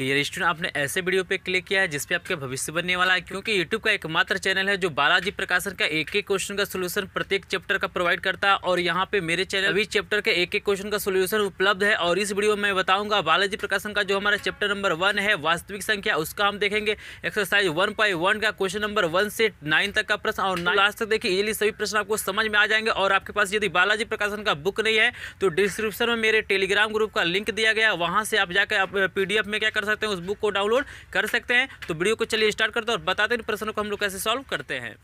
dear student आपने ऐसे video पे क्लिक किया है जिसपे आपका भविष्य बनने वाला है क्योंकि यूट्यूब का एकमात्र चैनल है जो बालाजी प्रकाशन का एक एक क्वेश्चन का सोल्यूशन प्रत्येक चैप्टर का प्रोवाइड करता है और यहाँ पे मेरे चैनल अभी चैप्टर के एक एक क्वेश्चन का सोल्यूशन उपलब्ध है और इस वीडियो में बताऊंगा बालाजी प्रकाशन का जो हमारा चैप्टर नंबर वन है वास्तविक संख्या उसका हम देखेंगे एक्सरसाइज वन बाई वन का क्वेश्चन नंबर वन से नाइन तक का प्रश्न और लास्ट तक देखिए इजिली सभी प्रश्न आपको समझ में आ जाएंगे और आपके पास यदि बालाजी प्रकाशन का बुक नहीं है तो डिस्क्रिप्शन में मेरे टेलीग्राम ग्रुप का लिंक दिया गया वहां से आप जाकर आप पीडीएफ में क्या कर सकते हैं उस बुक को डाउनलोड कर सकते हैं तो वीडियो को चलिए स्टार्ट करते हैं और बताते हैं प्रश्नों को हम लोग कैसे सॉल्व करते हैं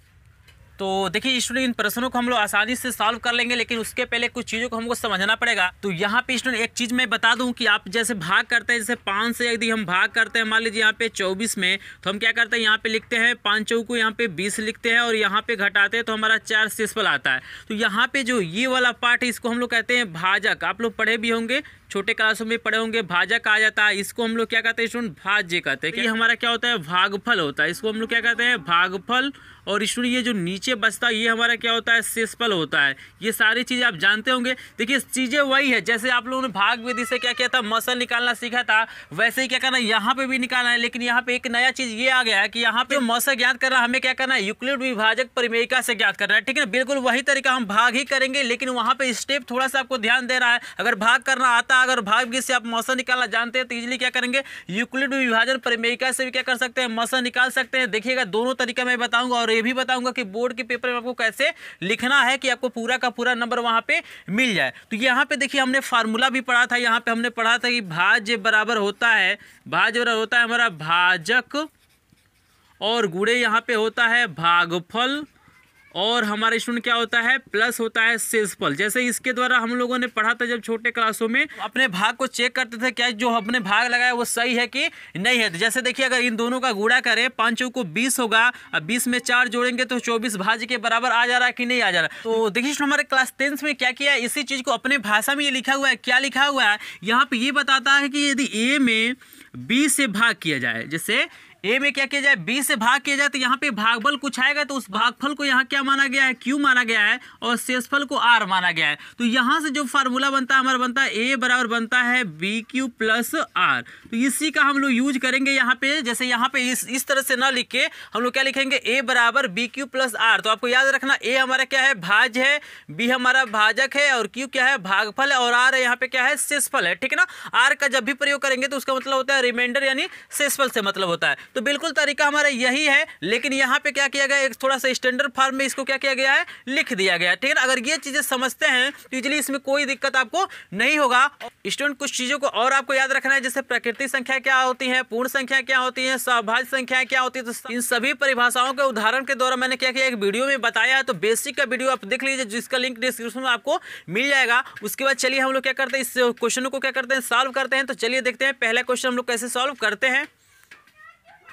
तो देखिए स्टूडेंट इन प्रश्नों को हम लोग आसानी से सॉल्व कर लेंगे लेकिन उसके पहले कुछ चीज़ों को हमको समझना पड़ेगा तो यहाँ पे स्टूडेंट एक चीज़ मैं बता दूँ कि आप जैसे भाग करते हैं जैसे पाँच से यदि हम भाग करते हैं मान लीजिए यहाँ पे चौबीस में तो हम क्या करते हैं यहाँ पे लिखते हैं पाँच चौ को यहाँ पे बीस लिखते हैं और यहाँ पे घटाते हैं तो हमारा चार सिस्पल आता है तो यहाँ पे जो ये वाला पार्ट है इसको हम लोग कहते हैं भाजक आप लोग पढ़े भी होंगे छोटे क्लासों में पढ़े होंगे भाजक आ जाता है इसको हम लोग क्या कहते हैं स्टूडेंट भाज्य कहते हैं कि हमारा क्या होता है भागफल होता है इसको हम लोग क्या कहते हैं भागफल और स्टूडेंट ये जो नीचे बचता है ये हमारा क्या होता है सेसपल होता है ये सारी चीज़ें आप जानते होंगे देखिए चीज़ें वही है जैसे आप लोगों ने भाग विधि से क्या किया था मसल निकालना सीखा था वैसे ही क्या करना है यहाँ पे भी निकालना है लेकिन यहाँ पे एक नया चीज़ ये आ गया है कि यहाँ पे मसल ज्ञात करना हमें क्या करना है यूक्लिड विभाजक परिमेयिका से ज्ञात करना है ठीक है ना बिल्कुल वही तरीका हम भाग ही करेंगे लेकिन वहाँ पर स्टेप थोड़ा सा आपको ध्यान देना है अगर भाग करना आता अगर भाग विधि से आप मौसम निकालना जानते हैं तो इजली क्या करेंगे यूक्लिड विभाजन परिमेयिका से भी क्या कर सकते हैं मसल निकाल सकते हैं देखिएगा दोनों तरीका मैं बताऊँगा और ये भी बताऊंगा कि बोर्ड के पेपर में आपको कैसे लिखना है कि आपको पूरा का पूरा नंबर वहाँ पे मिल जाए तो यहाँ पे देखिए हमने फार्मूला भी पढ़ा था यहाँ पे हमने पढ़ा था कि भाज्य बराबर होता है भाज्य बराबर होता है हमारा भाजक और गुड़े यहाँ पे होता है भागफल और हमारे स्टूडेंट क्या होता है प्लस होता है सेसफल जैसे इसके द्वारा हम लोगों ने पढ़ा था जब छोटे क्लासों में अपने भाग को चेक करते थे क्या जो अपने भाग लगाया वो सही है कि नहीं है जैसे देखिए अगर इन दोनों का गुड़ा करें पांचों को बीस होगा बीस में चार जोड़ेंगे तो चौबीस भाज के बराबर आ जा रहा है कि नहीं आ जा रहा तो देखिए हमारे क्लास टेंथ में क्या किया इसी चीज़ को अपने भाषा में ये लिखा हुआ है क्या लिखा हुआ है यहाँ पे ये बताता है कि यदि ए में बी से भाग किया जाए जैसे ए में क्या किया जाए बी से भाग किया जाए तो यहाँ पे भागफल कुछ आएगा तो उस भागफल को यहाँ क्या माना गया है क्यू माना गया है और शेषफल को आर माना गया है तो यहाँ से जो फार्मूला बनता है हमारा बनता है ए बराबर बनता है बी क्यू प्लस आर तो इसी का हम लोग यूज करेंगे यहाँ पे जैसे यहाँ पे इस इस तरह से ना लिख के हम लोग क्या लिखेंगे ए बराबर बी क्यू प्लस आर तो आपको याद रखना ए हमारा क्या है भाज है बी हमारा भाजक है और क्यू क्या है भागफल है और आर यहाँ पे क्या है शेषफल है ठीक है ना आर का जब भी प्रयोग करेंगे तो उसका मतलब होता है रिमाइंडर यानी शेषफल से मतलब होता है तो बिल्कुल तरीका हमारा यही है लेकिन यहाँ पे क्या किया गया एक थोड़ा सा स्टैंडर्ड फॉर्म में इसको क्या किया गया है लिख दिया गया ठीक है अगर ये चीज़ें समझते हैं तो इजली इसमें कोई दिक्कत आपको नहीं होगा स्टूडेंट कुछ चीज़ों को और आपको याद रखना है जैसे प्राकृतिक संख्या क्या होती है पूर्ण संख्या क्या होती है सहभाज्य संख्या क्या होती है तो इन सभी परिभाषाओं के उदाहरण के द्वारा मैंने क्या किया एक वीडियो में बताया है तो बेसिक का वीडियो आप देख लीजिए जिसका लिंक डिस्क्रिप्शन में आपको मिल जाएगा उसके बाद चलिए हम लोग क्या करते हैं इस क्वेश्चन को क्या करते हैं सॉल्व करते हैं तो चलिए देखते हैं पहला क्वेश्चन हम लोग कैसे सॉल्व करते हैं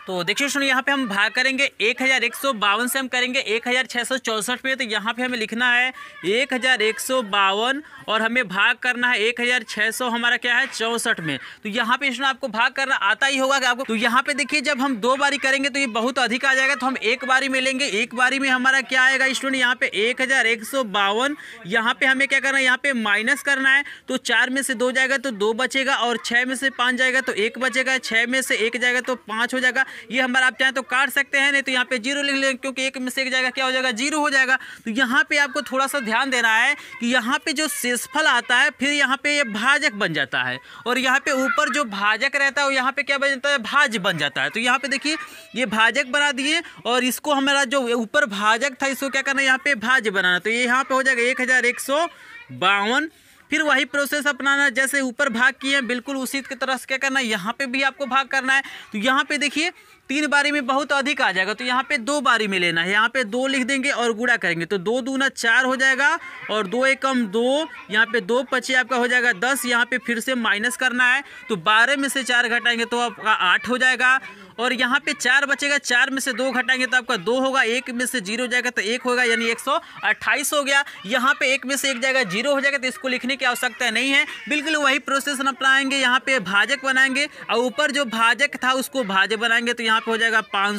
तो देखिए सुनो यहाँ पे हम भाग करेंगे एक हज़ार एक सौ बावन से हम करेंगे एक हज़ार छः सौ चौंसठ पे तो यहाँ पे हमें लिखना है एक हज़ार एक सौ बावन और हमें भाग करना है एक हज़ार छः सौ हमारा क्या है चौंसठ में तो यहाँ पे सुनो आपको भाग करना आता ही होगा कि आपको तो यहाँ पे देखिए जब हम दो बारी करेंगे तो ये बहुत अधिक आ जाएगा तो हम एक बारी में लेंगे एक बारी में हमारा क्या आएगा स्टूडेंट यहाँ पे एक हज़ार एक सौ बावन यहाँ पे हमें क्या करना है यहाँ पे माइनस करना है तो चार में से दो जाएगा तो दो बचेगा और छः में से पाँच जाएगा तो एक बचेगा छः में से एक जाएगा तो पाँच हो जाएगा ये हमारा आप चाहें तो काट सकते हैं नहीं तो यहाँ पे जीरो लिख लेंगे क्योंकि एक मिस्टेक जाएगा क्या हो जाएगा जीरो हो जाएगा तो यहाँ पे आपको थोड़ा सा ध्यान देना है कि यहाँ पे जो शेषफल आता है फिर यहाँ पे ये भाजक बन जाता है और यहाँ पे ऊपर जो भाजक रहता है वो यहाँ पे क्या बन जाता है भाज बन जाता है तो यहाँ पे देखिए ये भाजक बना दिए और इसको हमारा जो ऊपर भाजक था इसको क्या करना है यहाँ पे भाज बनाना तो ये यहाँ पे हो जाएगा एक हज़ार एक सौ बावन फिर वही प्रोसेस अपनाना जैसे ऊपर भाग किए हैं बिल्कुल उसी की तरह से क्या करना है यहाँ पे भी आपको भाग करना है तो यहाँ पे देखिए तीन बारी में बहुत अधिक आ जाएगा तो यहाँ पे दो बारी में लेना है यहाँ पे दो लिख देंगे और गुड़ा करेंगे तो दो दूना चार हो जाएगा और दो एकम दो यहाँ पे दो पचे आपका हो जाएगा दस यहाँ पे फिर से माइनस करना है तो बारह में से चार घटाएंगे तो आपका आठ हो जाएगा और यहाँ पे चार बचेगा चार में से दो घटाएंगे तो आपका दो होगा एक में से जीरो जाएगा तो एक होगा यानी एक सौ अट्ठाईस हो गया यहाँ पे एक में से एक जाएगा जीरो हो जाएगा तो इसको लिखने की आवश्यकता नहीं है बिल्कुल वही प्रोसेस हम अपनाएंगे यहाँ पे भाजक बनाएंगे और ऊपर जो भाजक था उसको भाजक बनाएंगे तो यहाँ पे हो जाएगा पाँच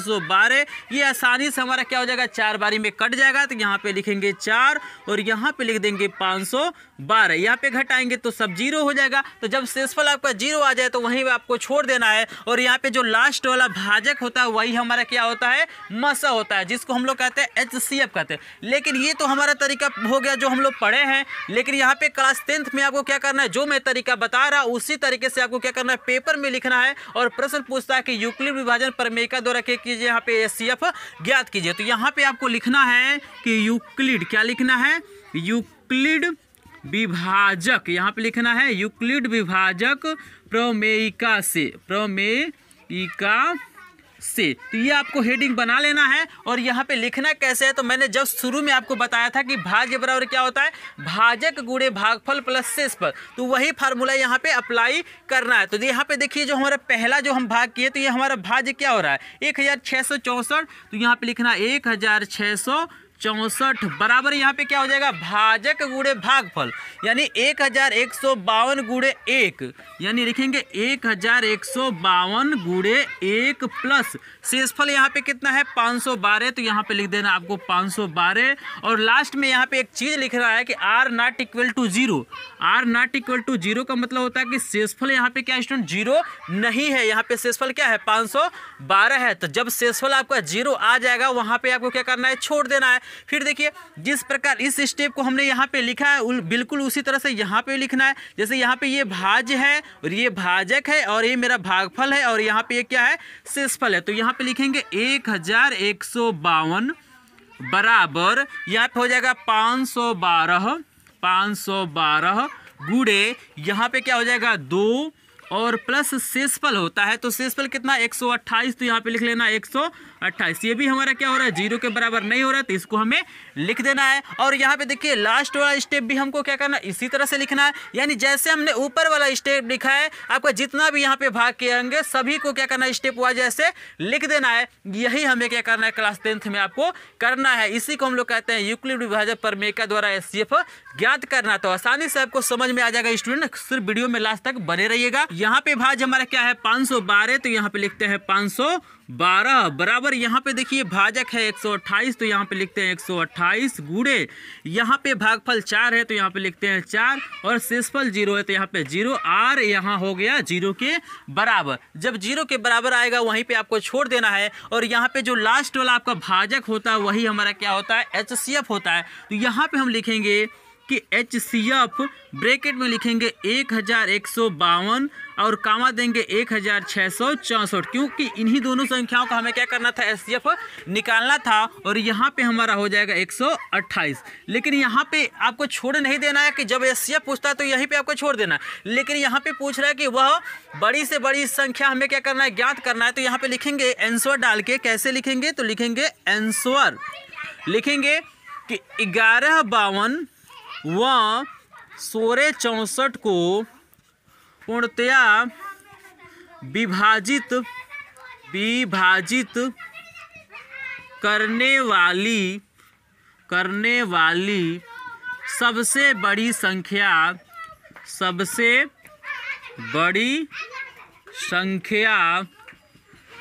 ये आसानी से हमारा क्या हो जाएगा चार बारी में कट जाएगा तो यहाँ पे लिखेंगे चार और यहाँ पे लिख देंगे पाँच सौ बारह यहाँ पे घटाएंगे तो सब जीरो हो जाएगा तो जब सेसफल आपका जीरो आ जाए तो वहीं पर आपको छोड़ देना है और यहाँ पे जो लास्ट वाला वाला भाजक होता है वही हमारा क्या होता है मसा होता है जिसको हम लोग कहते हैं एच सी एफ कहते हैं लेकिन ये तो हमारा तरीका हो गया जो हम लोग पढ़े हैं लेकिन यहाँ पे क्लास टेंथ में आपको क्या करना है जो मैं तरीका बता रहा हूँ उसी तरीके से आपको क्या करना है पेपर में लिखना है और प्रश्न पूछता है कि यूक्लिड विभाजन परमेका द्वारा क्या कीजिए यहाँ पे एच सी एफ ज्ञात कीजिए तो यहाँ पे आपको लिखना है कि यूक्लिड क्या लिखना है यूक्लिड विभाजक यहाँ पे लिखना है यूक्लिड विभाजक प्रमेयिका से प्रमेय टीका से तो ये आपको हेडिंग बना लेना है और यहाँ पे लिखना कैसे है तो मैंने जब शुरू में आपको बताया था कि भाज्य बराबर क्या होता है भाजक गुड़े भागफल प्लस शेष पर तो वही फार्मूला यहाँ पे अप्लाई करना है तो यहाँ पे देखिए जो हमारा पहला जो हम भाग किए तो ये हमारा भाज्य क्या हो रहा है एक तो यहाँ पे लिखना एक चौंसठ बराबर यहाँ पे क्या हो जाएगा भाजक गुड़े भागफल यानी एक हजार एक सौ बावन गुड़े एक यानी लिखेंगे एक हजार एक सौ बावन गुड़े एक प्लस शेषफल यहाँ पे कितना है पाँच सौ बारह तो यहाँ पे लिख देना आपको पाँच सौ बारह और लास्ट में यहाँ पे एक चीज़ लिख रहा है कि R not equal to zero R not equal to zero का मतलब होता है कि शेषफल यहाँ पे क्या स्टूडेंट जीरो नहीं है यहाँ पे शेषफल क्या है पाँच सौ बारह है तो जब शेषफल आपका जीरो आ जाएगा वहाँ पे आपको क्या करना है छोड़ देना है फिर देखिए जिस प्रकार इस स्टेप को हमने यहाँ पे लिखा है बिल्कुल उसी तरह से यहाँ पे लिखना है जैसे यहाँ पे ये भाज है और ये भाजक है और ये मेरा भागफल है और यहाँ पे ये क्या है शेषफल है तो यहाँ पे लिखेंगे एक हजार एक सौ बावन बराबर यहाँ पे हो जाएगा पाँच सौ बारह पाँच सौ बारह गुड़े यहाँ पे क्या हो जाएगा दो और प्लस शेषफल होता है तो शेषफल कितना एक सौ अट्ठाईस तो यहाँ पे लिख लेना एक सौ अट्ठाईस ये भी हमारा क्या हो रहा है जीरो के बराबर नहीं हो रहा तो इसको हमें लिख देना है और यहाँ पे देखिए लास्ट वाला स्टेप भी हमको क्या करना है इसी तरह से लिखना है यानी जैसे हमने ऊपर वाला स्टेप लिखा है आपका जितना भी यहाँ पे भाग के आएंगे सभी को क्या करना है स्टेप वाइज ऐसे लिख देना है यही हमें क्या करना है क्लास टेंथ में आपको करना है इसी को हम लोग कहते हैं यूक्लिड विभाजक परमेका द्वारा एस ज्ञात करना तो आसानी से आपको समझ में आ जाएगा स्टूडेंट सिर्फ वीडियो में लास्ट तक बने रहिएगा यहाँ पे भाज हमारा क्या है 512 तो यहाँ पे लिखते हैं 500 बारह बराबर यहाँ पे देखिए भाजक है एक सौ अट्ठाईस तो यहाँ पे लिखते हैं एक सौ अट्ठाईस गुड़े यहाँ पे भागफल चार है तो यहाँ पे लिखते हैं चार और शेषफल जीरो है तो यहाँ पे जीरो आर यहाँ हो गया जीरो के बराबर जब जीरो के बराबर आएगा वहीं पे आपको छोड़ देना है और यहाँ पे जो लास्ट वाला आपका भाजक होता है वही हमारा क्या होता है एच होता है तो यहाँ पर हम लिखेंगे कि एच सी एफ ब्रेकेट में लिखेंगे एक हज़ार एक सौ बावन और कामा देंगे एक हज़ार छः सौ चौंसठ क्योंकि इन्हीं दोनों संख्याओं का हमें क्या करना था एच सी एफ निकालना था और यहाँ पे हमारा हो जाएगा एक सौ अट्ठाईस लेकिन यहाँ पे आपको छोड़ नहीं देना है कि जब एच सी एफ पूछता है तो यहीं पे आपको छोड़ देना है लेकिन यहाँ पे पूछ रहा है कि वह बड़ी से बड़ी संख्या हमें क्या करना है ज्ञात करना है तो यहाँ पर लिखेंगे एंसवर डाल के कैसे लिखेंगे तो लिखेंगे एंसवर लिखेंगे कि ग्यारह बावन वह सोरे चौंसठ को पूर्णतया विभाजित विभाजित करने वाली करने वाली सबसे बड़ी संख्या सबसे बड़ी संख्या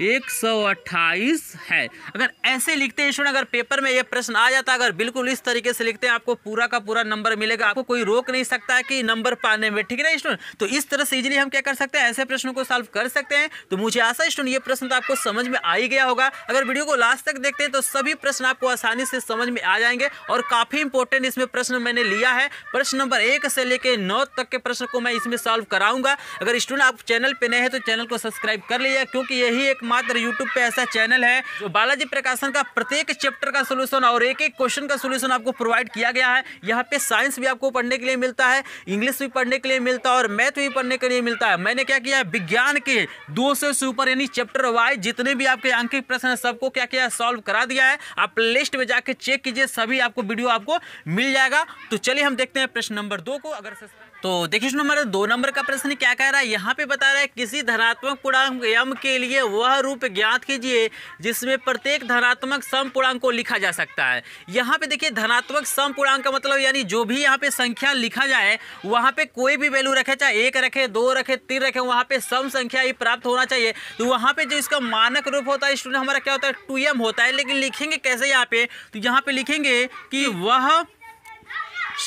एक सौ अट्ठाईस है अगर ऐसे लिखते हैं स्टूडेंट अगर पेपर में ये प्रश्न आ जाता है अगर बिल्कुल इस तरीके से लिखते हैं आपको पूरा का पूरा नंबर मिलेगा आपको कोई रोक नहीं सकता है कि नंबर पाने में ठीक है ना स्टूडेंट तो इस तरह से इजीली हम क्या कर सकते हैं ऐसे प्रश्नों को सॉल्व कर सकते हैं तो मुझे आशा स्टूडेंट ये प्रश्न तो आपको समझ में आ ही गया होगा अगर वीडियो को लास्ट तक देखते हैं तो सभी प्रश्न आपको आसानी से समझ में आ जाएंगे और काफ़ी इंपॉर्टेंट इसमें प्रश्न मैंने लिया है प्रश्न नंबर एक से लेकर नौ तक के प्रश्न को मैं इसमें सॉल्व कराऊंगा अगर स्टूडेंट आप चैनल पर नए हैं तो चैनल को सब्सक्राइब कर लीजिए क्योंकि यही एक एकमात्र यूट्यूब पे ऐसा चैनल है जो बालाजी प्रकाशन का प्रत्येक चैप्टर का सोल्यूशन और एक एक क्वेश्चन का सोल्यूशन आपको प्रोवाइड किया गया है यहाँ पे साइंस भी आपको पढ़ने के लिए मिलता है इंग्लिश भी पढ़ने के लिए मिलता है और मैथ भी पढ़ने के लिए मिलता है मैंने क्या किया विज्ञान के दो से ऊपर यानी चैप्टर वाइज जितने भी आपके अंकित प्रश्न है सबको क्या किया है सॉल्व करा दिया है आप लिस्ट में जाके चेक कीजिए सभी आपको वीडियो आपको मिल जाएगा तो चलिए हम देखते हैं प्रश्न नंबर दो को अगर सस्ता तो देखिए हमारा दो नंबर का प्रश्न क्या कह रहा है यहाँ पे बता रहा है किसी धनात्मक पूर्णांक यम के लिए वह रूप ज्ञात कीजिए जिसमें प्रत्येक धनात्मक सम पूर्णांक को लिखा जा सकता है यहाँ पे देखिए धनात्मक सम पूर्णांक का मतलब यानी जो भी यहाँ पे संख्या लिखा जाए वहाँ पे कोई भी वैल्यू रखे चाहे एक रखे दो रखे तीन रखे वहाँ पे सम संख्या ही प्राप्त होना चाहिए तो वहाँ पे जो इसका मानक रूप होता है स्टूडेंट हमारा क्या होता है टू होता है लेकिन लिखेंगे कैसे यहाँ पे तो यहाँ पे लिखेंगे कि वह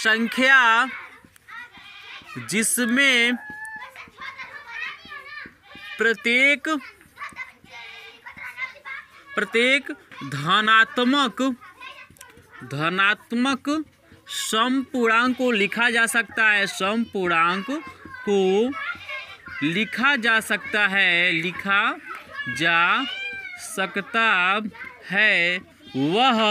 संख्या जिसमें प्रत्येक प्रत्येक धनात्मक धनात्मक सम पूर्णांक को लिखा जा सकता है सम पूर्णांक को लिखा जा सकता है लिखा जा सकता है वह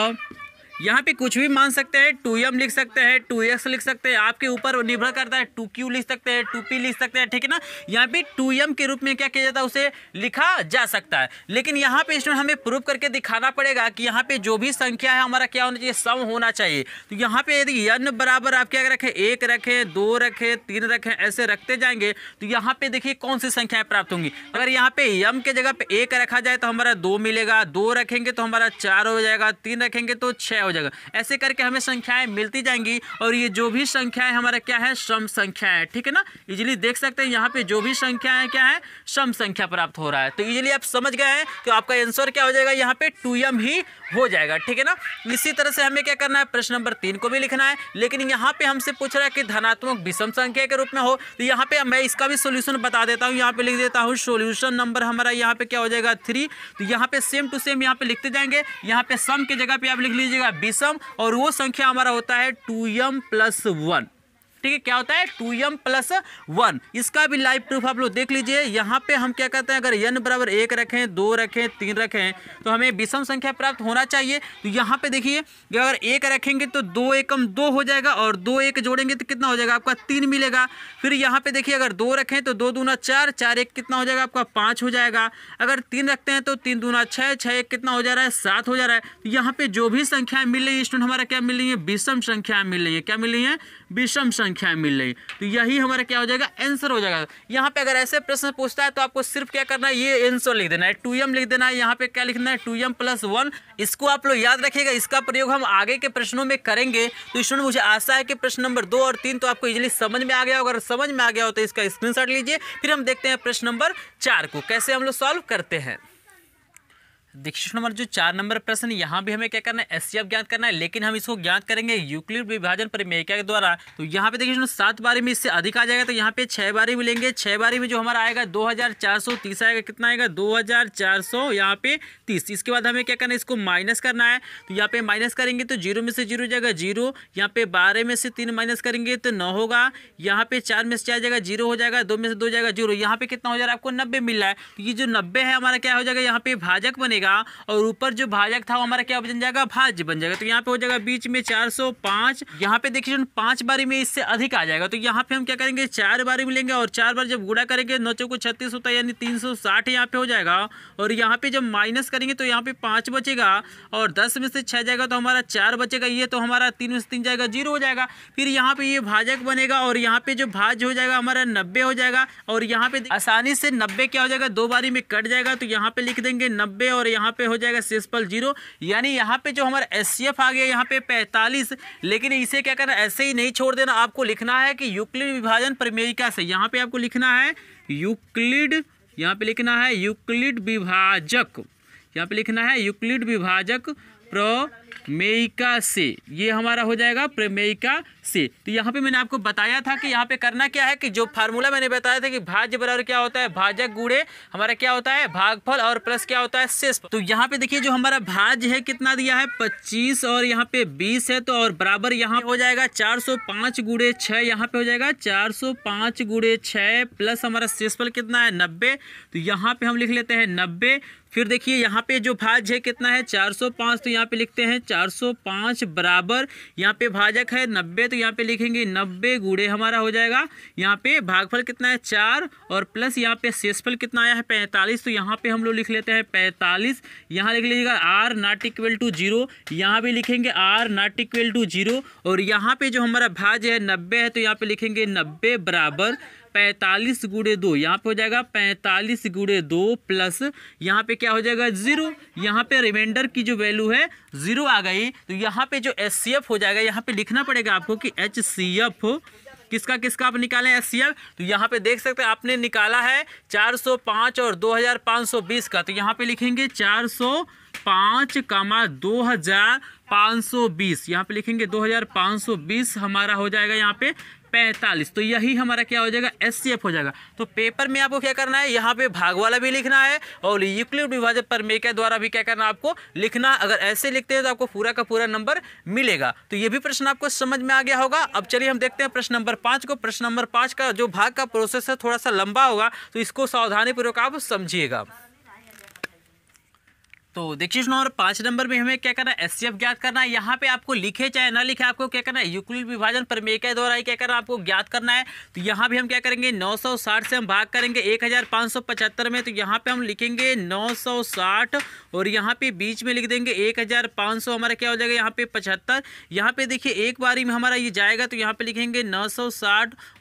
यहाँ पे कुछ भी मान सकते हैं टू एम लिख सकते हैं टू एक्स लिख सकते हैं आपके ऊपर निर्भर करता है टू क्यू लिख सकते हैं टू पी लिख सकते हैं ठीक है ना यहाँ पे टू एम के रूप में क्या किया जाता है उसे लिखा जा सकता है लेकिन यहाँ पे स्टूडेंट हमें प्रूव करके दिखाना पड़ेगा कि यहाँ पे जो भी संख्या है हमारा क्या होना चाहिए सम होना चाहिए तो यहाँ पे यदि यन बराबर आप क्या रखें एक रखें दो रखें तीन रखें ऐसे रखते जाएंगे तो यहाँ पे देखिए कौन सी संख्याएं प्राप्त होंगी अगर यहाँ पे यम के जगह पे एक रखा जाए तो हमारा दो मिलेगा दो रखेंगे तो हमारा चार हो जाएगा तीन रखेंगे तो छः हो जाएगा ऐसे करके हमें संख्याएं मिलती जाएंगी और ये जो भी संख्याएं हमारा क्या है सम संख्या है ठीक है ना इजिली देख सकते हैं यहाँ पे जो भी है क्या है सम संख्या प्राप्त हो रहा है तो इजिली आप समझ गए हैं तो आपका आंसर क्या हो जाएगा यहाँ पे टू ही हो जाएगा ठीक है ना इसी तरह से हमें क्या करना है प्रश्न नंबर तीन को भी लिखना है लेकिन यहाँ पे हमसे पूछ रहा है कि धनात्मक विषम संख्या के रूप में हो तो यहाँ पे मैं इसका भी सोल्यूशन बता देता हूँ यहाँ पे लिख देता हूँ सोल्यूशन नंबर हमारा यहाँ पे क्या हो जाएगा थ्री तो यहाँ पे सेम टू सेम यहाँ पे लिखते जाएंगे यहाँ पे सम की जगह पे आप लिख लीजिएगा विषम और वो संख्या हमारा होता है टू एम प्लस वन ठीक है क्या होता है टू एम प्लस वन इसका भी लाइव प्रूफ आप लोग देख लीजिए यहाँ पे हम क्या कहते हैं अगर यन बराबर एक रखें दो रखें तीन रखें तो हमें विषम संख्या प्राप्त होना चाहिए तो यहाँ पे देखिए अगर एक रखेंगे तो दो एकम दो हो जाएगा और दो एक जोड़ेंगे तो कितना हो जाएगा आपका तीन मिलेगा फिर यहाँ पे देखिए अगर दो रखें तो दो दूना चार चार एक कितना हो जाएगा आपका पाँच हो जाएगा अगर तीन रखते हैं तो तीन दूना छः छः एक कितना हो जा रहा है सात हो जा रहा है तो यहाँ पे जो भी संख्याएं मिल रही हैं स्टूडेंट हमारा क्या मिल रही है विषम संख्या मिल रही है क्या मिल रही है विषम संख्या संख्याएं मिल रही तो यही हमारा क्या हो जाएगा आंसर हो जाएगा यहाँ पे अगर ऐसे प्रश्न पूछता है तो आपको सिर्फ क्या करना है ये आंसर लिख देना है टू एम लिख देना है यहाँ पे क्या लिखना है टू एम प्लस वन इसको आप लोग याद रखिएगा इसका प्रयोग हम आगे के प्रश्नों में करेंगे तो इसमें मुझे आशा है कि प्रश्न नंबर दो और तीन तो आपको इजिली समझ में आ गया अगर समझ में आ गया हो तो इसका स्क्रीन लीजिए फिर हम देखते हैं प्रश्न नंबर चार को कैसे हम लोग सॉल्व करते हैं देखिए नंबर जो चार नंबर प्रश्न यहाँ भी हमें क्या करना है एस ज्ञात करना है लेकिन हम इसको ज्ञात करेंगे यूक्लिड विभाजन परिमेयिका के द्वारा तो यहाँ पे देखिए सात बारी में इससे अधिक आ जाएगा तो यहाँ पे छह बारी भी लेंगे छः बारी में जो हमारा आएगा दो हज़ार चार सौ तीस आएगा कितना आएगा दो हज़ार चार सौ यहाँ पे तीस इसके बाद हमें क्या करना है इसको माइनस करना है तो यहाँ पे माइनस करेंगे तो जीरो में से जीरो जाएगा जीरो यहाँ पे बारह में से तीन माइनस करेंगे तो नौ होगा यहाँ पे चार में से चार जाएगा जीरो हो जाएगा दो में से दो जाएगा जीरो यहाँ पे कितना हो जाएगा आपको नब्बे मिल रहा है तो ये जो नब्बे है हमारा क्या हो जाएगा यहाँ पे भाजक बनेगा जाएगा और ऊपर जो भाजक था वो हमारा क्या बन जाएगा भाज्य बन जाएगा तो यहाँ पे हो जाएगा बीच में चार सौ पांच यहाँ पे देखिए पांच बारी में इससे अधिक आ जाएगा तो यहाँ पे हम क्या करेंगे चार बारी में लेंगे और चार बार जब गुड़ा करेंगे नौ चौको छत्तीस होता है यानी तीन सौ साठ यहाँ पे हो जाएगा और यहाँ पे जब माइनस करेंगे तो यहाँ पे पांच बचेगा और दस में से छह जाएगा तो हमारा चार बचेगा ये तो हमारा तीन में से तीन जाएगा जीरो हो जाएगा फिर यहाँ पे ये भाजक बनेगा और यहाँ पे जो भाज हो जाएगा हमारा नब्बे हो जाएगा और यहाँ पे आसानी से नब्बे क्या हो जाएगा दो बारी में कट जाएगा तो यहाँ पे लिख देंगे नब्बे और यहाँ पे हो जाएगा सेसपल जीरो यानी यहाँ पे जो हमारा एस आ गया यहाँ पे पैंतालीस लेकिन इसे क्या करना ऐसे ही नहीं छोड़ देना आपको लिखना है कि यूक्लिड विभाजन प्रमेयिका से यहाँ पे आपको लिखना है यूक्लिड यहाँ पे लिखना है यूक्लिड विभाजक यहाँ पे लिखना है यूक्लिड विभाजक प्र मेयिका से ये हमारा हो जाएगा प्रेमेयिका से तो यहाँ पे मैंने आपको बताया था कि यहाँ पे करना क्या है कि जो फार्मूला मैंने बताया था कि भाज्य बराबर क्या होता है भाजक गुड़े हमारा क्या होता है भागफल और प्लस क्या होता है शेष तो यहाँ पे देखिए जो हमारा भाज्य है कितना दिया है पच्चीस और यहाँ पे बीस है तो और बराबर यहाँ हो जाएगा चार सौ पाँच गुड़े छः यहाँ पे हो जाएगा चार सौ पाँच गुड़े छः प्लस हमारा शेषफल कितना है नब्बे तो यहाँ पे हम लिख लेते हैं नब्बे फिर देखिए यहाँ पे जो भाज्य है कितना है 405 तो यहाँ पे लिखते हैं 405 बराबर यहाँ पे भाजक है 90 तो यहाँ पे लिखेंगे 90 गुड़े हमारा हो जाएगा यहाँ पे भागफल कितना है चार और प्लस यहाँ पे शेषफल कितना आया है पैंतालीस तो यहाँ पे हम लोग लिख लेते हैं पैंतालीस यहाँ लिख लीजिएगा R not equal to zero यहाँ भी लिखेंगे R not equal to zero और यहाँ पे जो हमारा भाज्य है नब्बे है तो यहाँ पे लिखेंगे नब्बे बराबर पैंतालीस गुड़े दो यहाँ पे हो जाएगा पैंतालीस गुड़े दो प्लस यहाँ पे क्या हो जाएगा जीरो यहाँ पे रिमाइंडर की जो वैल्यू है जीरो आ गई तो यहाँ पे जो एस हो जाएगा यहाँ पे लिखना पड़ेगा आपको कि एच किसका किसका आप निकालें एस तो यहाँ पे देख सकते हैं आपने निकाला है 405 और 2520 का तो यहाँ पे लिखेंगे 405 कमा बीस यहाँ पे लिखेंगे 2520 हमारा हो जाएगा यहाँ पे पैंतालीस तो यही हमारा क्या हो जाएगा एस हो जाएगा तो पेपर में आपको क्या करना है यहाँ पे भाग वाला भी लिखना है और यूक्लिड विभाजक पर के द्वारा भी क्या करना है आपको लिखना अगर ऐसे लिखते हैं तो आपको पूरा का पूरा नंबर मिलेगा तो ये भी प्रश्न आपको समझ में आ गया होगा अब चलिए हम देखते हैं प्रश्न नंबर पाँच को प्रश्न नंबर पाँच का जो भाग का प्रोसेस है थोड़ा सा लंबा होगा तो इसको सावधानीपूर्वक आप समझिएगा तो देखिए और पाँच नंबर में हमें क्या करना है एस ज्ञात करना है यहाँ पे आपको लिखे चाहे ना लिखे आपको क्या करना है यूक्लिड विभाजन प्रमेय के द्वारा ही क्या करना है आपको ज्ञात करना है तो यहाँ भी हम क्या करेंगे 960 से हम भाग करेंगे 1575 में तो यहाँ पे हम लिखेंगे 960 और यहाँ पे बीच में लिख देंगे एक हमारा क्या हो जाएगा यहाँ पे पचहत्तर यहाँ पे देखिए एक बारी में हमारा ये जाएगा तो यहाँ पे लिखेंगे नौ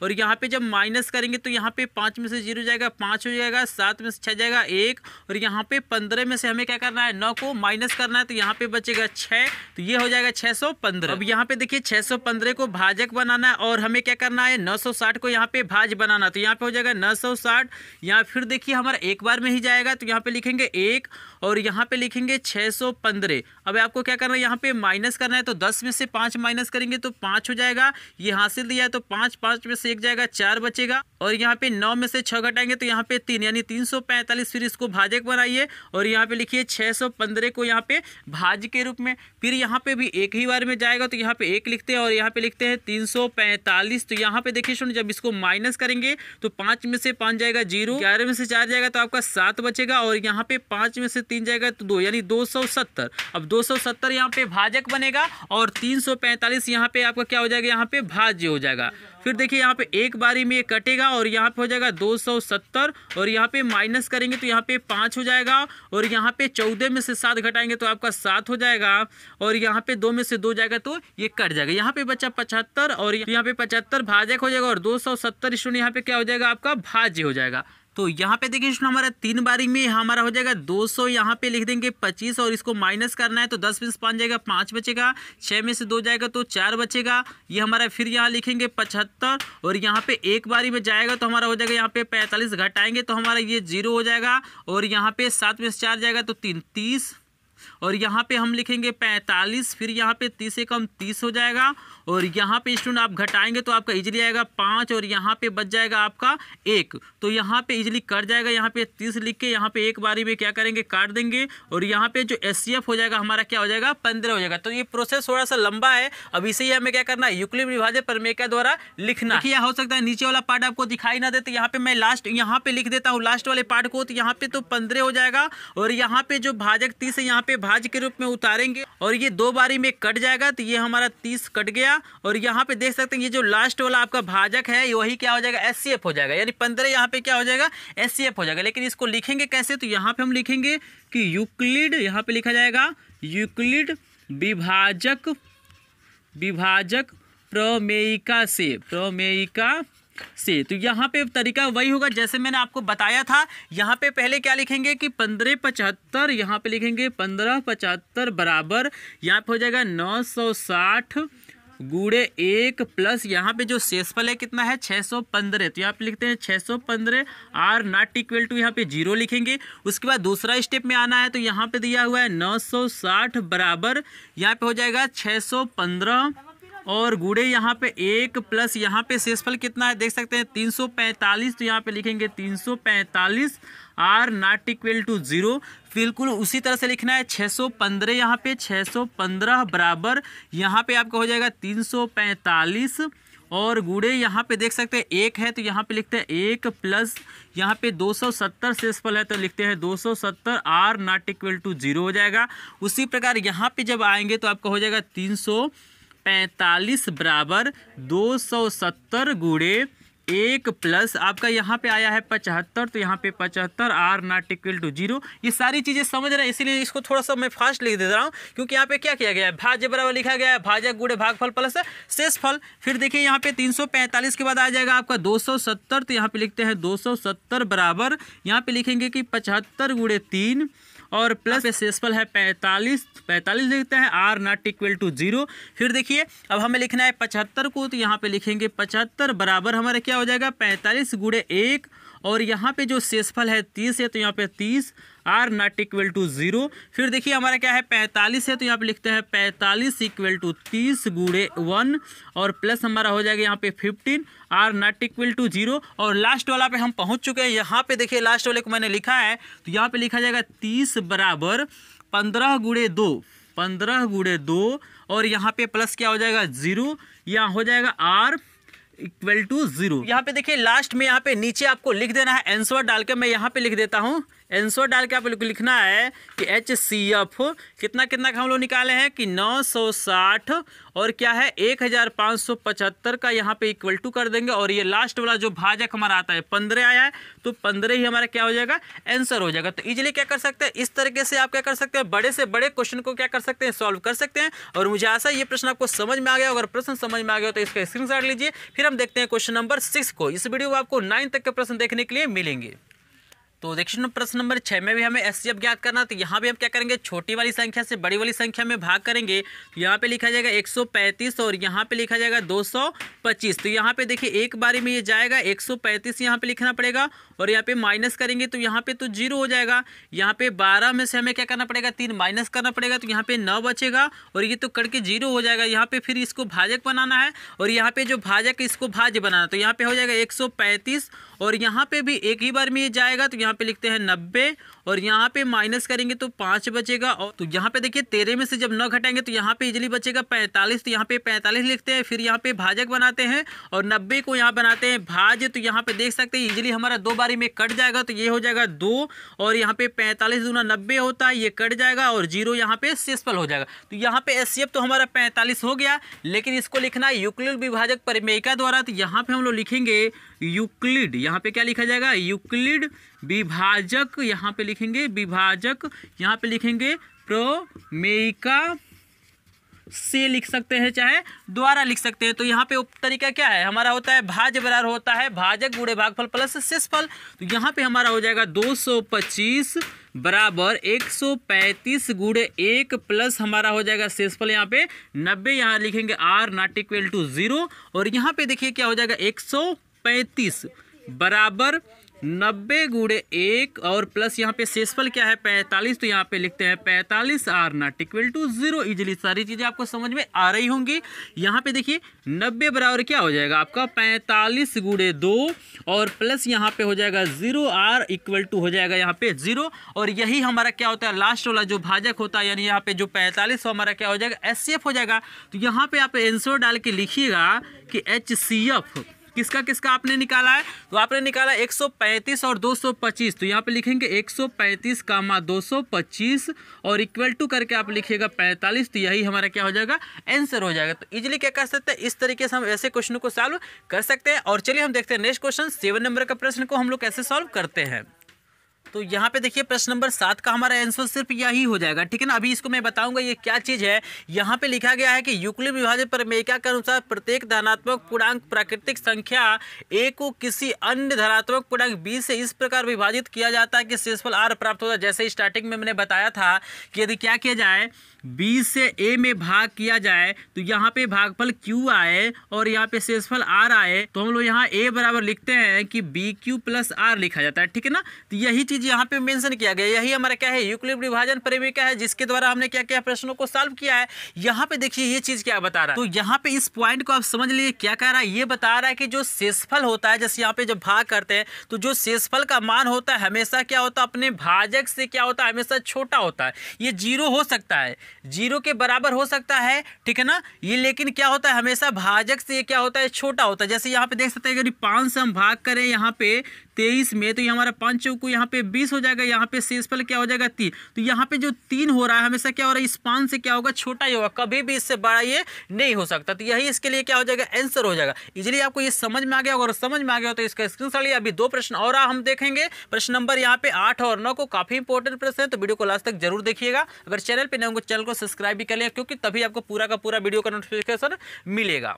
और यहाँ पे जब माइनस करेंगे तो यहाँ पे पाँच में से जीरो जाएगा पाँच हो जाएगा सात में से छः जाएगा एक और यहाँ पे पंद्रह में से हमें क्या करना है करना है नौ को माइनस करना है तो यहाँ पे बचेगा छः तो ये हो जाएगा छः सौ पंद्रह अब यहाँ पे देखिए छः सौ पंद्रह को भाजक बनाना है और हमें क्या करना है नौ सौ साठ को यहाँ पे भाज बनाना तो यहाँ पे हो जाएगा नौ सौ साठ यहाँ फिर देखिए हमारा एक बार में ही जाएगा तो यहाँ पे लिखेंगे एक और यहाँ पे लिखेंगे छः सौ पंद्रह अब आपको क्या करना है यहाँ पे माइनस करना है तो दस में से पाँच माइनस करेंगे तो पाँच हो जाएगा ये हासिल दिया तो पाँच पाँच में से एक जाएगा चार बचेगा और यहाँ पे नौ में से छः घटाएंगे तो यहाँ पे तीन यानी तीन सौ पैंतालीस फिर इसको भाजक बनाइए और यहाँ पे लिखिए छः 615 को यहाँ पे भाज के रूप में फिर यहाँ पे भी एक ही बार में जाएगा तो यहाँ पे एक लिखते हैं और यहाँ पे लिखते हैं 345 तो यहाँ पे देखिए सुन जब इसको माइनस करेंगे तो पाँच में से पाँच जाएगा जीरो ग्यारह में से चार जाएगा तो आपका सात बचेगा और यहाँ पे पाँच में से तीन जाएगा तो दो यानी दो अब दो सौ सत्तर पे भाजक बनेगा और तीन सौ पे आपका क्या हो जाएगा यहाँ पे भाज्य हो जाएगा फिर देखिए यहाँ पे एक बारी में ये कटेगा और यहाँ पे हो जाएगा 270 और यहाँ पे माइनस करेंगे तो यहाँ पे पाँच हो जाएगा और यहाँ पे चौदह आधे में से सात घटाएंगे तो आपका सात हो जाएगा और यहाँ पे दो में से दो जाएगा तो ये कट जाएगा यहाँ पे बचा पचहत्तर और यहाँ पे पचहत्तर भाजक हो जाएगा और दो सौ सत्तर स्टूडेंट यहाँ पे क्या हो जाएगा आपका भाज्य हो जाएगा तो यहाँ पे देखिए स्टूडेंट हमारा तीन बारी में हमारा हो जाएगा 200 सौ यहाँ पे लिख देंगे 25 और इसको माइनस करना है तो 10 में से पाँच जाएगा पाँच बचेगा छः में से दो जाएगा तो चार बचेगा ये हमारा फिर यहाँ लिखेंगे पचहत्तर और यहाँ पे एक बारी में जाएगा तो हमारा हो जाएगा यहाँ पे पैंतालीस घटाएंगे तो हमारा ये जीरो हो जाएगा और यहाँ पे सात में से चार जाएगा तो तीन तीस और यहाँ पे हम लिखेंगे पैंतालीस फिर यहाँ पे तीस से कम तीस हो जाएगा और यहाँ पे स्टूडेंट आप घटाएंगे तो आपका इजली आएगा पाँच और यहाँ पे बच जाएगा आपका एक तो यहाँ पे इजली कट जाएगा यहाँ पे तीस लिख के यहाँ पे एक बारी में क्या करेंगे काट देंगे और यहाँ पे जो एस हो जाएगा हमारा क्या हो जाएगा पंद्रह हो जाएगा तो ये प्रोसेस थोड़ा सा लंबा है अब इसे ही हमें क्या करना है यूक्लिड विभाजन प्रमेय द्वारा लिखना क्या हो सकता है नीचे वाला पार्ट आपको दिखाई ना दे तो यहाँ पे मैं लास्ट यहाँ पे लिख देता हूँ लास्ट वाले पार्ट को तो यहाँ पे तो पंद्रह हो जाएगा और यहाँ पे जो भाजक तीस है यहाँ यहाँ पे भाज के रूप में उतारेंगे और ये दो बारी में कट जाएगा तो ये हमारा तीस कट गया और यहाँ पे देख सकते हैं ये जो लास्ट वाला आपका भाजक है वही क्या हो जाएगा एस हो जाएगा यानी पंद्रह यहाँ पे क्या हो जाएगा एस हो जाएगा लेकिन इसको लिखेंगे कैसे तो यहाँ पे हम लिखेंगे कि यूक्लिड यहाँ पे लिखा जाएगा यूक्लिड विभाजक विभाजक प्रमेयिका से प्रमेयिका से तो यहाँ पे तरीका वही होगा जैसे मैंने आपको बताया था यहाँ पे पहले क्या लिखेंगे कि पंद्रह पचहत्तर यहाँ पे लिखेंगे पंद्रह पचहत्तर बराबर यहाँ पे हो जाएगा नौ सौ साठ गुड़े एक प्लस यहाँ पे जो सेसफल है कितना है छः सौ पंद्रह तो यहाँ पे लिखते हैं छः सौ पंद्रह आर नॉट इक्वल टू यहाँ पे जीरो लिखेंगे उसके बाद दूसरा स्टेप में आना है तो यहाँ पे दिया हुआ है नौ सौ साठ बराबर यहाँ पे हो जाएगा छः सौ पंद्रह और गुड़े यहाँ पे एक प्लस यहाँ पे शेषफल कितना है देख सकते हैं 345 तो यहाँ पे लिखेंगे 345 R not equal to zero बिल्कुल उसी तरह से लिखना है 615 यहाँ पे पंद्रह बराबर यहाँ पे आपका हो जाएगा 345 और गुड़े यहाँ पे देख सकते हैं एक है तो यहाँ पे लिखते हैं एक प्लस यहाँ पे 270 शेषफल है तो लिखते हैं 270 R not equal to zero हो जाएगा उसी प्रकार यहाँ पे जब आएंगे तो आपका हो जाएगा सौ पैंतालीस बराबर दो सौ सत्तर गुड़े एक प्लस आपका यहाँ पे आया है पचहत्तर तो यहाँ पे पचहत्तर R not equal to zero ये सारी चीज़ें समझ रहे हैं इसीलिए इसको थोड़ा सा मैं फास्ट लिख दे रहा हूँ क्योंकि यहाँ पे क्या किया गया है भाज्य बराबर लिखा गया है भाज्य गुड़े भागफल प्लस शेष फल फिर देखिए यहाँ पे 345 के बाद आ जाएगा आपका 270 तो यहाँ पर लिखते हैं सत्तर बराबर यहाँ पे लिखेंगे कि पचहत्तर गुड़े तीन और प्लस सेसफल है पैंतालीस पैंतालीस लिखते हैं R not equal to zero फिर देखिए अब हमें लिखना है पचहत्तर को तो यहाँ पे लिखेंगे पचहत्तर बराबर हमारा क्या हो जाएगा पैंतालीस गुड़े एक और यहाँ पे जो शेषफल है तीस है तो यहाँ पे तीस R not equal to zero फिर देखिए हमारा क्या है पैंतालीस है तो यहाँ पे लिखते हैं पैंतालीस इक्वल टू तीस गुड़े वन और प्लस हमारा हो जाएगा यहाँ पे fifteen R not equal to zero और लास्ट वाला पे हम पहुँच चुके हैं यहाँ पे देखिए लास्ट वाले को मैंने लिखा है तो यहाँ पे लिखा जाएगा तीस बराबर पंद्रह गुड़े दो पंद्रह गुड़े दो और यहाँ पे प्लस क्या हो जाएगा ज़ीरो यहाँ हो जाएगा आर इक्वल टू जीरो यहाँ पे देखिए लास्ट में यहाँ पे नीचे आपको लिख देना है आंसर डाल के मैं यहाँ पे लिख देता हूँ एंसर डाल के आप लोग लिखना है कि एच सी एफ कितना कितना का हम लोग निकाले हैं कि 960 और क्या है 1575 का यहाँ पे इक्वल टू कर देंगे और ये लास्ट वाला जो भाजक हमारा आता है पंद्रह आया है तो पंद्रह ही हमारा क्या हो जाएगा आंसर हो जाएगा तो इजीली क्या कर सकते हैं इस तरीके से आप क्या कर सकते हैं बड़े से बड़े क्वेश्चन को क्या कर सकते हैं सॉल्व कर सकते हैं और मुझे आशा ये प्रश्न आपको समझ में आ गया अगर प्रश्न समझ में आ गया तो इसका स्क्रीन लीजिए फिर हम देखते हैं क्वेश्चन नंबर सिक्स को इस वीडियो में आपको नाइन तक के प्रश्न देखने के लिए मिलेंगे तो देखिए प्रश्न नंबर छः में भी हमें एस ज्ञात करना तो यहाँ भी हम क्या करेंगे छोटी वाली संख्या से बड़ी वाली संख्या में भाग करेंगे तो यहाँ पे लिखा जाएगा 135 और यहाँ पे लिखा जाएगा 225 तो यहाँ पे देखिए एक बारी में ये जाएगा 135 यहाँ पे लिखना पड़ेगा और यहाँ पे माइनस करेंगे तो यहाँ पे तो जीरो हो जाएगा यहाँ पे बारह में से हमें क्या करना पड़ेगा तीन माइनस करना पड़ेगा तो यहाँ पे नौ बचेगा और ये तो करके जीरो हो जाएगा यहाँ पे फिर इसको भाजक बनाना है और यहाँ पे जो भाजक इसको भाज्य बनाना तो यहाँ पे हो जाएगा एक और यहाँ पे भी एक ही बार में ये जाएगा तो यहाँ यहाँ पे लिखते हैं नब्बे और यहाँ पे माइनस करेंगे तो पाँच बचेगा और तो यहाँ पे देखिए तेरह में से जब नौ घटाएंगे तो यहाँ पे इजली बचेगा पैंतालीस तो यहाँ पे पैंतालीस लिखते हैं फिर यहाँ पे भाजक बनाते हैं और नब्बे को यहाँ बनाते हैं भाज तो यहाँ पे देख सकते हैं इजली हमारा दो बारी में कट जाएगा तो ये हो जाएगा दो और यहाँ पे पैंतालीस दूना नब्बे होता है ये कट जाएगा और जीरो यहाँ पे सेसफल हो जाएगा तो यहाँ पे एस तो हमारा पैंतालीस हो गया लेकिन इसको लिखना है यूक्लिड विभाजक परिमेयिका द्वारा तो यहाँ पे हम लोग लिखेंगे यूक्लिड यहाँ पे क्या लिखा जाएगा यूक्लिड विभाजक यहाँ पे लिखेंगे विभाजक यहाँ पे लिखेंगे प्रोमेरिका से लिख सकते हैं चाहे द्वारा लिख सकते हैं तो यहाँ पे तरीका क्या है हमारा होता है भाज बराबर होता है भाजक गुड़े भागफल प्लस शेषफल तो यहाँ पे हमारा हो जाएगा 225 बराबर 135 गुड़े एक प्लस हमारा हो जाएगा शेषफल यहाँ पे 90 यहाँ लिखेंगे R not equal to zero और यहाँ पे देखिए क्या हो जाएगा 135 बराबर नब्बे गुड़े एक और प्लस यहाँ पे सेसफल क्या है पैंतालीस तो यहाँ पे लिखते हैं पैंतालीस R not equal to zero easily सारी चीज़ें आपको समझ में आ रही होंगी यहाँ पे देखिए नब्बे बराबर क्या हो जाएगा आपका पैंतालीस गुड़े दो और प्लस यहाँ पे हो जाएगा जीरो आर इक्वल टू हो जाएगा यहाँ पे जीरो और यही हमारा क्या होता है लास्ट वाला जो भाजक होता है यानी यहाँ पे जो पैंतालीस हमारा क्या हो जाएगा एस हो जाएगा तो यहाँ पे आप एंसर डाल के लिखिएगा कि एच किसका किसका आपने निकाला है तो आपने निकाला 135 और 225 तो यहाँ पे लिखेंगे 135 कामा 225 और इक्वल टू करके आप लिखिएगा 45 तो यही हमारा क्या हो जाएगा आंसर हो जाएगा तो इजीली क्या कर सकते हैं इस तरीके से हम ऐसे क्वेश्चन को सॉल्व कर सकते हैं और चलिए हम देखते हैं नेक्स्ट क्वेश्चन सेवन नंबर का प्रश्न को हम लोग कैसे सॉल्व करते हैं तो यहाँ पे देखिए प्रश्न नंबर सात का हमारा आंसर सिर्फ यही हो जाएगा ठीक है ना अभी इसको मैं बताऊंगा ये क्या चीज़ है यहाँ पे लिखा गया है कि यूक्लिड विभाजन प्रमेयिका के अनुसार प्रत्येक धनात्मक पूर्णांक प्राकृतिक संख्या ए को किसी अन्य धनात्मक पूर्णांक बी से इस प्रकार विभाजित किया जाता है कि शेषफल आर प्राप्त होता है जैसे स्टार्टिंग में मैंने बताया था कि यदि क्या किया जाए बी से ए में भाग किया जाए तो यहाँ पे भागफल क्यू आए और यहाँ पे शेषफल आर आए तो हम लोग यहाँ ए बराबर लिखते हैं कि बी क्यू प्लस आर लिखा जाता है ठीक है ना तो यही चीज़ चीज यहाँ पे मेंशन किया गया यही हमारा क्या है यूक्लिप विभाजन प्रेमिका है जिसके द्वारा हमने क्या क्या प्रश्नों को सॉल्व किया है यहाँ पे देखिए ये चीज क्या बता रहा है तो यहाँ पे इस पॉइंट को आप समझ लीजिए क्या कह रहा है ये बता रहा है कि जो शेषफल होता है जैसे यहाँ पे जब भाग करते हैं तो जो शेषफल का मान होता है हमेशा क्या होता है अपने भाजक से क्या होता है हमेशा छोटा होता है ये जीरो हो सकता है जीरो के बराबर हो सकता है ठीक है ना ये लेकिन क्या होता है हमेशा भाजक से क्या होता है छोटा होता है जैसे यहाँ पे देख सकते हैं यदि पाँच से हम भाग करें यहाँ पे तेईस में तो ये हमारा पाँच चौको यहाँ पे बीस हो जाएगा यहाँ पे शेषफल क्या हो जाएगा तीन तो यहाँ पे जो तीन हो रहा है हमेशा क्या हो रहा है इस पाँच से क्या होगा छोटा ही होगा कभी भी इससे बड़ा ये नहीं हो सकता तो यही इसके लिए क्या हो जाएगा आंसर हो जाएगा इजिली आपको ये समझ में आ गया अगर समझ में आ गया तो इसका स्क्रीन शॉट अभी दो प्रश्न और हम देखेंगे प्रश्न नंबर यहाँ पे आठ और नौ को काफ़ी इंपॉर्टेंट प्रश्न है तो वीडियो को लास्ट तक जरूर देखिएगा अगर चैनल पर नहीं होंगे चैनल को सब्सक्राइब भी कर लिया क्योंकि तभी आपको पूरा का पूरा वीडियो का नोटिफिकेशन मिलेगा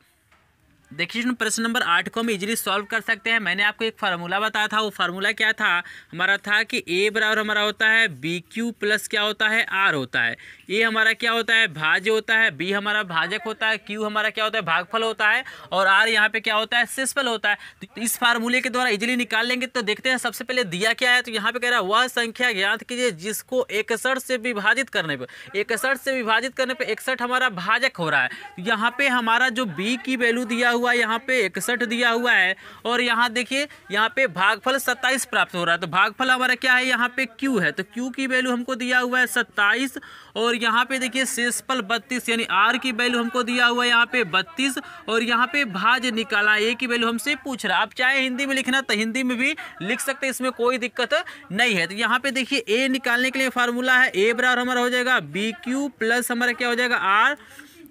देखिए प्रश्न नंबर आठ को हम इजीली सॉल्व कर सकते हैं मैंने आपको एक फार्मूला बताया था वो फार्मूला क्या था हमारा था कि ए बराबर हमारा होता है बी क्यू प्लस क्या होता है आर होता है ए हमारा क्या होता है भाज्य होता है बी हमारा भाजक होता है क्यू हमारा क्या होता है भागफल होता है और आर यहाँ पे क्या होता है शेषफल होता है तो इस फार्मूले के द्वारा इजिली निकाल लेंगे तो देखते हैं सबसे पहले दिया क्या है तो यहाँ पे कह रहा है वह संख्या ज्ञात कीजिए जिसको इकसठ से विभाजित करने पर इकसठ से विभाजित करने पर इकसठ हमारा भाजक हो रहा है तो यहाँ पे हमारा जो बी की वैल्यू दिया हुआ हुआ है यहाँ पे इकसठ दिया हुआ है और यहाँ देखिए यहाँ पे भागफल सत्ताईस प्राप्त हो रहा है तो भागफल हमारा क्या है यहाँ पे क्यू है तो क्यू की वैल्यू हमको दिया हुआ है सत्ताईस और यहाँ पे देखिए शेषफल बत्तीस यानी आर की वैल्यू हमको दिया हुआ है यहाँ पे बत्तीस और यहाँ पे भाज निकाला ए की वैल्यू हमसे पूछ रहा है आप चाहे हिंदी में लिखना तो हिंदी में भी लिख सकते इसमें कोई दिक्कत नहीं है तो यहाँ पे देखिए ए निकालने के लिए फार्मूला है ए बराबर हमारा हो जाएगा बी क्यू प्लस हमारा क्या हो जाएगा आर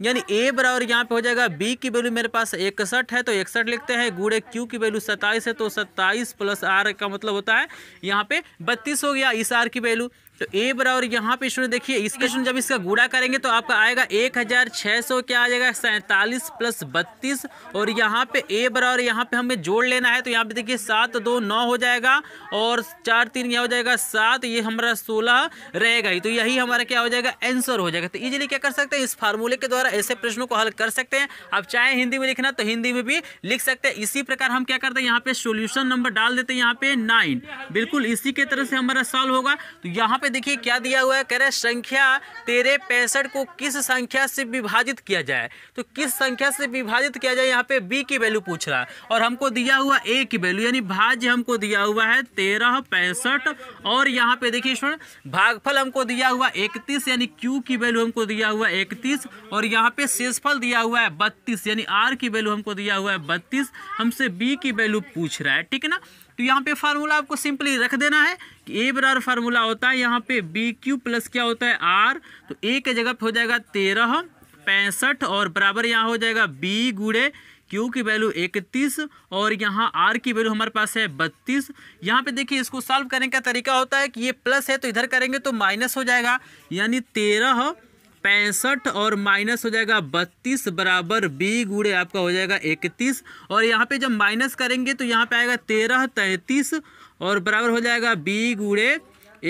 यानी ए बराबर यहाँ पे हो जाएगा बी की वैल्यू मेरे पास इकसठ है तो इकसठ लिखते हैं गुड़े क्यू की वैल्यू सत्ताईस है तो सत्ताईस प्लस आर का मतलब होता है यहाँ पे बत्तीस हो गया इस आर की वैल्यू तो ए बराबर यहाँ पे स्टूडेंट देखिए इस क्वेश्चन जब इसका गुड़ा करेंगे तो आपका आएगा एक हज़ार छः सौ क्या आ जाएगा सैंतालीस प्लस बत्तीस और यहाँ पे ए बराबर यहाँ पे हमें जोड़ लेना है तो यहाँ पे देखिए सात दो नौ हो जाएगा और चार तीन यह हो जाएगा सात ये हमारा सोलह रहेगा ही तो यही हमारा क्या हो जाएगा आंसर हो जाएगा तो ईजिली क्या कर सकते हैं इस फार्मूले के द्वारा ऐसे प्रश्नों को हल कर सकते हैं आप चाहे हिंदी में लिखना तो हिंदी में भी लिख सकते हैं इसी प्रकार हम क्या करते हैं यहाँ पे सोल्यूशन नंबर डाल देते हैं यहाँ पे नाइन बिल्कुल इसी के तरह से हमारा सॉल्व होगा तो यहाँ पे देखिए क्या दिया हुआ है कह रहे संख्या तेरे पैंसठ को किस संख्या से विभाजित किया जाए तो किस संख्या से विभाजित किया जाए यहाँ पे बी की वैल्यू पूछ रहा है और हमको दिया हुआ ए की वैल्यू यानी भाज्य हमको दिया हुआ है तेरह पैंसठ और यहाँ पे देखिए स्टूडेंट भागफल हमको दिया हुआ इकतीस यानी क्यू की वैल्यू हमको दिया हुआ इकतीस और यहाँ पे शेषफल दिया हुआ है बत्तीस यानी आर की वैल्यू हमको दिया हुआ है बत्तीस हमसे बी की वैल्यू पूछ रहा है ठीक है ना तो यहाँ पे फार्मूला आपको सिंपली रख देना है कि ए बराबर फार्मूला होता है यहाँ पे बी क्यू प्लस क्या होता है आर तो ए के जगह पे हो जाएगा तेरह पैंसठ और बराबर यहाँ हो जाएगा बी गुड़े क्यू की वैल्यू इकतीस और यहाँ आर की वैल्यू हमारे पास है बत्तीस यहाँ पे देखिए इसको सॉल्व करने का तरीका होता है कि ये प्लस है तो इधर करेंगे तो माइनस हो जाएगा यानी तेरह पैंसठ और माइनस हो जाएगा बत्तीस बराबर बी गुड़े आपका हो जाएगा इकतीस और यहाँ पे जब माइनस करेंगे तो यहाँ पे आएगा तेरह तैंतीस और बराबर हो जाएगा बी गुड़े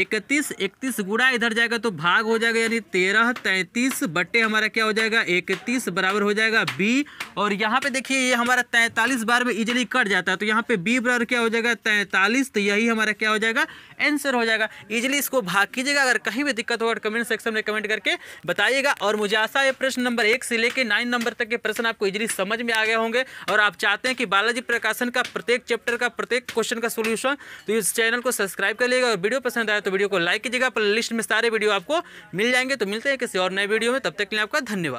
इकतीस इकतीस गुड़ा इधर जाएगा तो भाग हो जाएगा यानी तेरह तैंतीस बटे हमारा क्या हो जाएगा इकतीस बराबर हो जाएगा बी और यहाँ पे देखिए ये हमारा तैंतालीस बार में इजिली कट जाता है तो यहाँ पे बी बराबर क्या हो जाएगा तैंतालीस तो यही हमारा क्या हो जाएगा आंसर हो जाएगा इजिली इसको भाग कीजिएगा अगर कहीं भी दिक्कत होगा कमेंट सेक्शन में कमेंट करके बताइएगा और मुझे आशा है प्रश्न नंबर एक से लेकर नाइन नंबर तक के प्रश्न आपको इजिली समझ में आ गए होंगे और आप चाहते हैं कि बालाजी प्रकाशन का प्रत्येक चैप्टर का प्रत्येक क्वेश्चन का सोल्यूशन तो इस चैनल को सब्सक्राइब कर लीजिएगा और वीडियो पसंद आए तो वीडियो को लाइक कीजिएगा प्ले लिस्ट में सारे वीडियो आपको मिल जाएंगे तो मिलते हैं किसी और नए वीडियो में तब तक के लिए आपका धन्यवाद